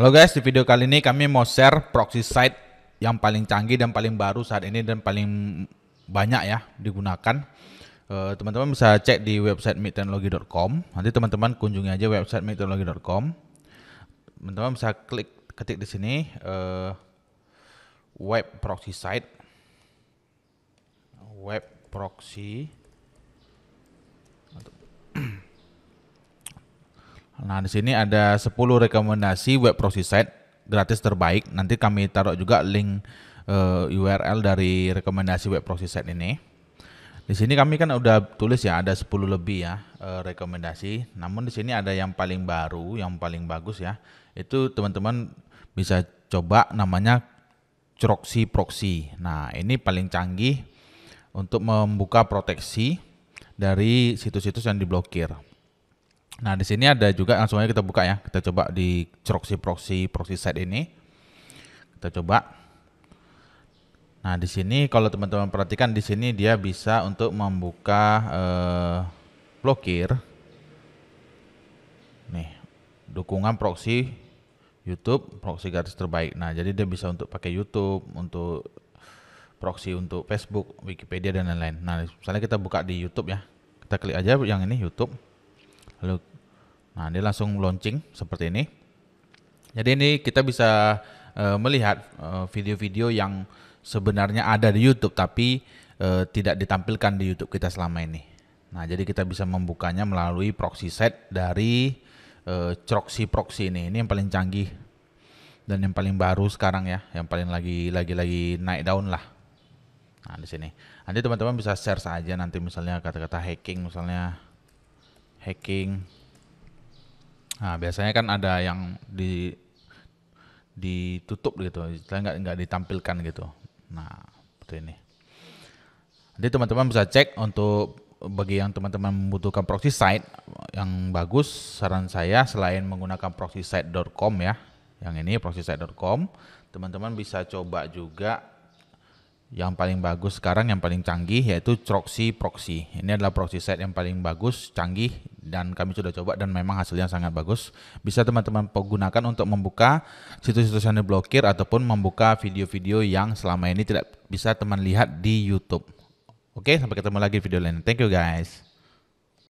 Halo guys, di video kali ini kami mau share proxy site yang paling canggih dan paling baru saat ini dan paling banyak ya digunakan. Eh, teman-teman bisa cek di website meetteknology.com. Nanti teman-teman kunjungi aja website meetteknology.com. Teman-teman bisa klik ketik di sini eh, web proxy site, web proxy Nah, di sini ada 10 rekomendasi web proxy site gratis terbaik. Nanti kami taruh juga link uh, eh, URL dari rekomendasi web proxy site ini. Di sini kami kan udah tulis ya ada 10 lebih ya uh, rekomendasi. Namun di sini ada yang paling baru, yang paling bagus ya. Itu teman-teman bisa coba namanya Proxy Proxy. Nah, ini paling canggih untuk membuka proteksi dari situs-situs yang diblokir. Nah, di sini ada juga langsung aja kita buka ya. Kita coba di proxy proxy proxy site ini. Kita coba. Nah, di sini kalau teman-teman perhatikan di sini dia bisa untuk membuka eh, blokir nih dukungan proxy YouTube proxy gratis terbaik. Nah, jadi dia bisa untuk pakai YouTube, untuk proxy untuk Facebook, Wikipedia dan lain-lain. Nah, misalnya kita buka di YouTube ya. Kita klik aja yang ini YouTube. Lalu Nah, dia langsung launching seperti ini. Jadi ini kita bisa uh, melihat eh, video-video uh, yang sebenarnya ada di YouTube tapi uh, tidak ditampilkan di YouTube kita selama ini. Nah, jadi kita bisa membukanya melalui proxy set dari uh, proxy-proxy ini. Ini yang paling canggih dan yang paling baru sekarang ya, yang paling lagi lagi lagi naik daun lah. Nah, di sini. Nanti teman-teman bisa share saja nanti misalnya kata-kata hacking misalnya hacking Nah, biasanya kan ada yang di ditutup gitu, istilahnya nggak nggak ditampilkan gitu. Nah, seperti ini. Jadi teman-teman bisa cek untuk bagi yang teman-teman membutuhkan proxy site yang bagus saran saya selain menggunakan proxy site.com ya. Yang ini proxy site.com, teman-teman bisa coba juga yang paling bagus sekarang yang paling canggih yaitu proxy proxy. Ini adalah proxy site yang paling bagus, canggih dan kami sudah coba dan memang hasilnya sangat bagus. Bisa teman-teman gunakan untuk membuka situs-situs yang diblokir ataupun membuka video-video yang selama ini tidak bisa teman lihat di YouTube. Oke, sampai ketemu lagi di video lain. Thank you guys.